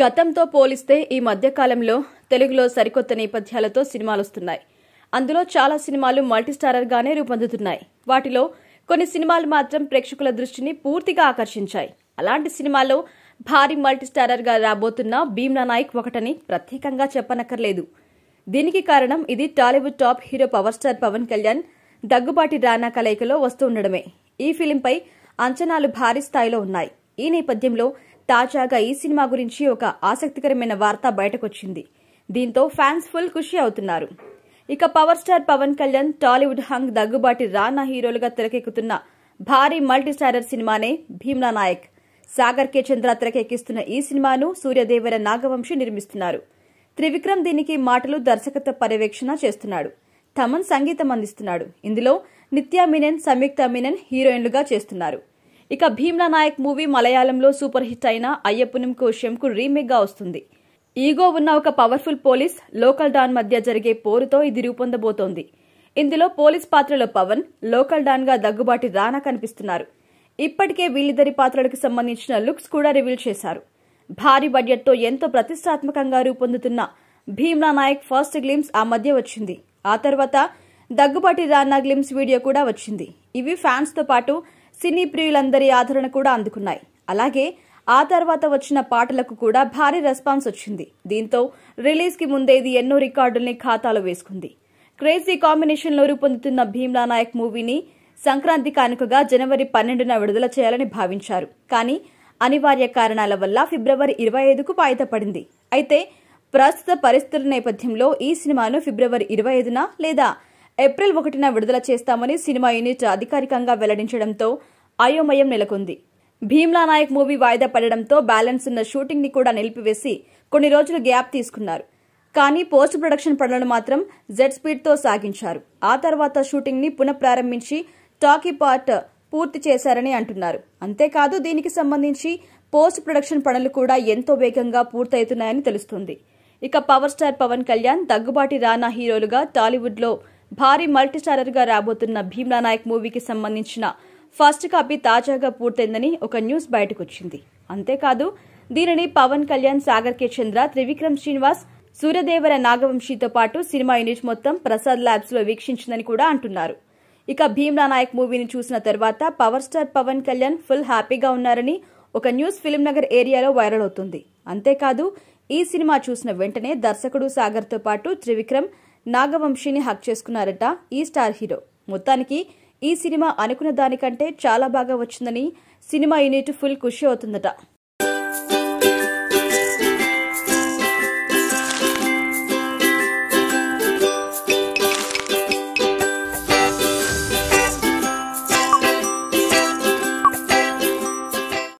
గతంతో పోలిస్తే ఈ మధ్యకాలంలో తెలుగులో సరికొత్త నేపథ్యాలతో సినిమాలు వస్తున్నాయి అందులో చాలా సినిమాలు మల్టీస్టారర్గానే రూపొందుతున్నాయి వాటిలో కొన్ని సినిమాలు మాత్రం ప్రేక్షకుల దృష్టిని పూర్తిగా ఆకర్షించాయి అలాంటి సినిమాల్లో భారీ మల్టీస్టారర్గా రాబోతున్న భీమ్లా నాయక్ ఒకటని ప్రత్యేకంగా చెప్పనక్కర్లేదు దీనికి కారణం ఇది Tollywood top hero power star Pawan Kalyan Daggubati Rana కలయికలో వస్తుండడమే ఈ ఫిలింపై అంచనాలు భారీ స్థాయిలో ఉన్నాయి ఈ నేపథ్యంలో తాజాగా ఈ సినిమా గురించి ఒక ఆసక్తికరమైన వార్త బయటకొచ్చింది దీంతో ఫ్యాన్స్ ఫుల్ ఖుషి అవుతున్నారు ఇక power star Pawan Kalyan Tollywood హంగ్ దగ్గుబాటి రానా హీరోలుగా తెరకెక్కుతున్న భారీ మల్టీస్టారర్ సినిమానే భీమ్లా నాయక్ సాగర్ కే చంద్ర తెరకెక్కిస్తున్న ఈ సినిమాను సూర్యదేవర నాగవంశి నిర్మిస్తున్నారు త్రివిక్రమ్ దీనికి మాటలు దర్శకత్వ పర్యవేక్షణ చేస్తున్నాడు తమన్ సంగీతం అందిస్తున్నాడు ఇందులో నిత్యా మీనన్ సంయుక్త మీనన్ హీరోయిన్లుగా చేస్తున్నారు ఇక భీమ్లా నాయక్ మూవీ మలయాళంలో సూపర్ హిట్ అయిన అయ్యప్పనం విషయంకు రీమేక్ గా వస్తుంది ఈగో ఉన్న ఒక పవర్ఫుల్ పోలీస్ లోకల్ డాన్ మధ్య జరిగే పోరుతో ఇది రూపొందబోతోంది ఇందులో పోలీస్ పాత్రలో పవన్ లోకల్ డాన్ గా దగ్గుబాటి రానా కనిపిస్తున్నారు ఇప్పటికే వీళ్ళిద్దరి పాత్రలకు సంబంధించిన లుక్స్ కూడా రివీల్ చేశారు భారీ బడ్జెట్తో ఎంతో ప్రతిష్టాత్మకంగా రూపొందుతున్న భీమ్లా నాయక్ ఫస్ట్ గ్లిమ్స్ ఆ మధ్య వచ్చింది ఆ తర్వాత దగ్గుబాటి రానా గ్లిమ్స్ వీడియో కూడా వచ్చింది ఇవి ఫ్యాన్స్తో పాటు సినీ ప్రియులందరి ఆదరణ కూడా అందుకున్నాయి అలాగే ఆ తర్వాత వచ్చిన పాటలకు కూడా భారీ రెస్పాన్స్ వచ్చింది దీంతో రిలీజ్కి ముందే ఇది ఎన్నో రికార్డుల్ని ఖాతాలో వేసుకుంది క్రేజీ కాంబినేషన్లో రూపొందుతున్న భీమ్లా నాయక్ మూవీని సంక్రాంతి కానుకగా జనవరి పన్నెండున విడుదల చేయాలని భావించారు కానీ అనివార్య కారణాల వల్ల ఫిబ్రవరి ఇరవై ఐదుకు వాయిదా పడింది అయితే ప్రస్తుత పరిస్థితుల నేపథ్యంలో ఈ సినిమాను ఫిబ్రవరి ఇరవై ఐదున లేదా ఏప్రిల్ ఒకటిన విడుదల చేస్తామని సినిమా యూనిట్ అధికారికంగా వెల్లడించడంతో అయోమయం నెలకొంది భీమ్లా నాయక్ మూవీ వాయిదా పడడంతో బ్యాలెన్స్ ఉన్న షూటింగ్ ని కూడా నిలిపివేసి కొన్ని రోజులు గ్యాప్ తీసుకున్నారు కానీ పోస్ట్ ప్రొడక్షన్ పనులను మాత్రం జెడ్ స్పీడ్తో సాగించారు ఆ తర్వాత షూటింగ్ని పునఃప్రారంభించి టాకీ పార్ట్ పూర్తి చేశారని అంటున్నారు అంతేకాదు దీనికి సంబంధించి పోస్ట్ ప్రొడక్షన్ పనులు కూడా ఎంతో వేగంగా పూర్తవుతున్నాయని తెలుస్తుంది ఇక పవర్ స్టార్ పవన్ కళ్యాణ్ దగ్గుబాటి రానా హీరోలుగా టాలీవుడ్లో భారీ మల్టీస్టారర్గా రాబోతున్న భీమ్లా నాయక్ మూవీకి సంబంధించిన ఫస్ట్ కాపీ తాజాగా పూర్తయిందని ఒక న్యూస్ బయటకొచ్చింది అంతేకాదు దీనిని పవన్ కళ్యాణ్ సాగర్ కే చంద్ర త్రివిక్రమ్ శ్రీనివాస్ సూర్యదేవర నాగవంశీతో పాటు సినిమా యూనిట్ మొత్తం ప్రసాద్ ల్యాబ్స్ లో వీక్షించిందని కూడా అంటున్నారు ఇక భీమ్లా నాయక్ మూవీని చూసిన తర్వాత power star Pawan Kalyan full హ్యాపీగా ఉన్నారని ఒక న్యూస్ నగర్ ఏరియాలో వైరల్ అవుతుంది అంతేకాదు ఈ సినిమా చూసిన వెంటనే దర్శకుడు సాగర్తో పాటు త్రివిక్రమ్ నాగవంశీని హక్ చేసుకున్నారట ఈ స్టార్ హీరో మొత్తానికి ఈ సినిమా అనుకున్న దానికంటే చాలా బాగా వచ్చిందని సినిమా యూనిట్ ఫుల్ ఖుషి అవుతుందట